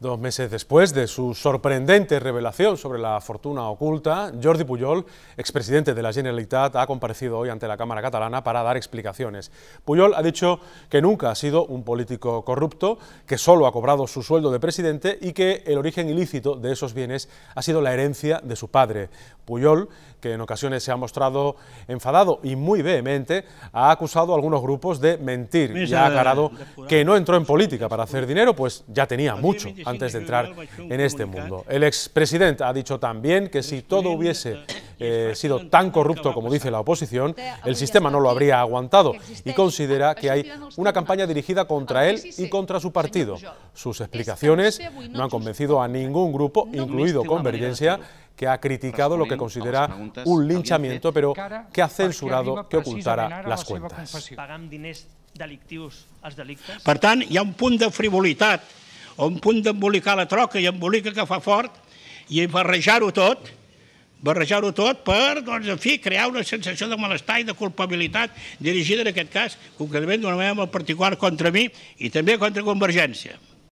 Dos meses después de su sorprendente revelación sobre la fortuna oculta, Jordi Puyol, expresidente de la Generalitat, ha comparecido hoy ante la Cámara catalana para dar explicaciones. Puyol ha dicho que nunca ha sido un político corrupto, que solo ha cobrado su sueldo de presidente y que el origen ilícito de esos bienes ha sido la herencia de su padre. Puyol, que en ocasiones se ha mostrado enfadado y muy vehemente, ha acusado a algunos grupos de mentir y ha aclarado que no entró en política para hacer dinero, pues ya tenía mucho antes de entrar en este mundo. El expresidente ha dicho también que si todo hubiese eh, sido tan corrupto como dice la oposición, el sistema no lo habría aguantado y considera que hay una campaña dirigida contra él y contra su partido. Sus explicaciones no han convencido a ningún grupo, incluido Convergencia, que ha criticado lo que considera un linchamiento, pero que ha censurado que ocultara las cuentas. un punto de frivolidad. a un punt d'embolicar la troca i embolica que fa fort i barrejar-ho tot, barrejar-ho tot per, doncs, en fi, crear una sensació de malestar i de culpabilitat dirigida, en aquest cas, concretament d'una manera molt particular contra mi i també contra Convergència.